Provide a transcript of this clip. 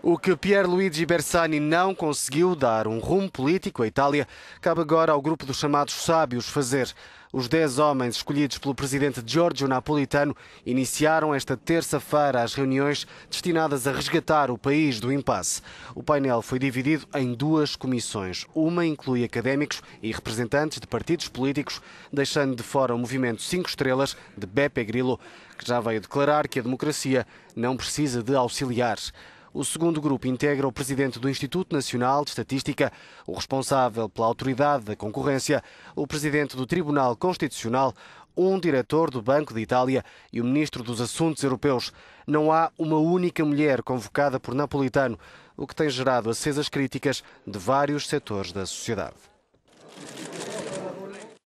O que Pierluigi Bersani não conseguiu dar um rumo político à Itália, cabe agora ao grupo dos chamados sábios fazer. Os 10 homens escolhidos pelo presidente Giorgio Napolitano iniciaram esta terça-feira as reuniões destinadas a resgatar o país do impasse. O painel foi dividido em duas comissões. Uma inclui académicos e representantes de partidos políticos, deixando de fora o movimento 5 estrelas de Beppe Grillo, que já veio declarar que a democracia não precisa de auxiliares. O segundo grupo integra o presidente do Instituto Nacional de Estatística, o responsável pela autoridade da concorrência, o presidente do Tribunal Constitucional, um diretor do Banco de Itália e o ministro dos Assuntos Europeus. Não há uma única mulher convocada por Napolitano, o que tem gerado acesas críticas de vários setores da sociedade.